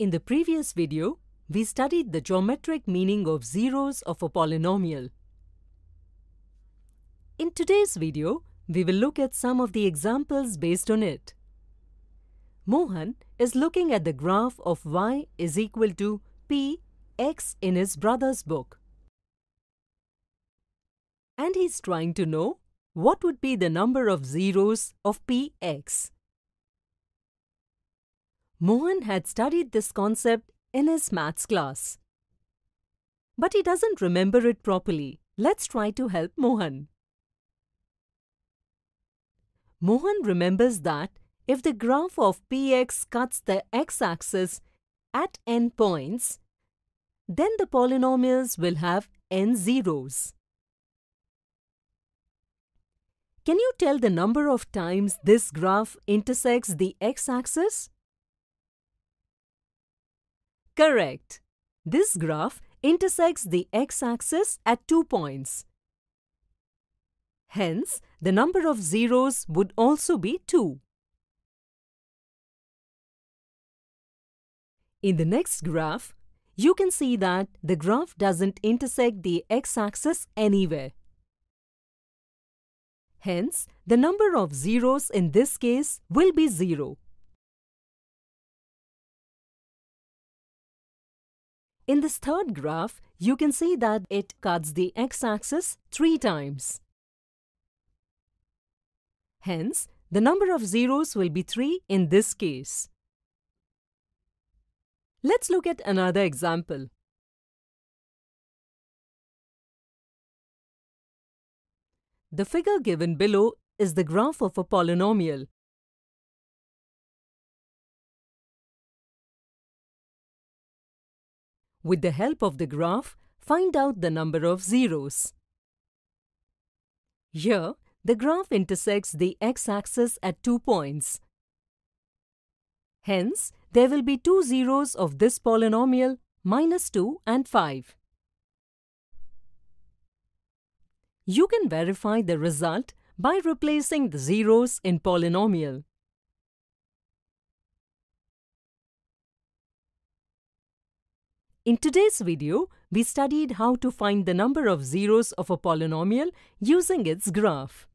In the previous video, we studied the geometric meaning of zeros of a polynomial. In today's video, we will look at some of the examples based on it. Mohan is looking at the graph of y is equal to p x in his brother's book. And he's trying to know what would be the number of zeros of px. Mohan had studied this concept in his maths class. But he doesn't remember it properly. Let's try to help Mohan. Mohan remembers that if the graph of px cuts the x-axis at n points, then the polynomials will have n zeros. Can you tell the number of times this graph intersects the x-axis? Correct. This graph intersects the x-axis at two points. Hence, the number of zeros would also be 2. In the next graph, you can see that the graph doesn't intersect the x-axis anywhere. Hence, the number of zeros in this case will be 0. In this third graph, you can see that it cuts the x-axis three times. Hence, the number of zeros will be 3 in this case. Let's look at another example. The figure given below is the graph of a polynomial With the help of the graph, find out the number of zeros. Here, the graph intersects the x-axis at two points. Hence, there will be two zeros of this polynomial, minus 2 and 5. You can verify the result by replacing the zeros in polynomial. In today's video, we studied how to find the number of zeros of a polynomial using its graph.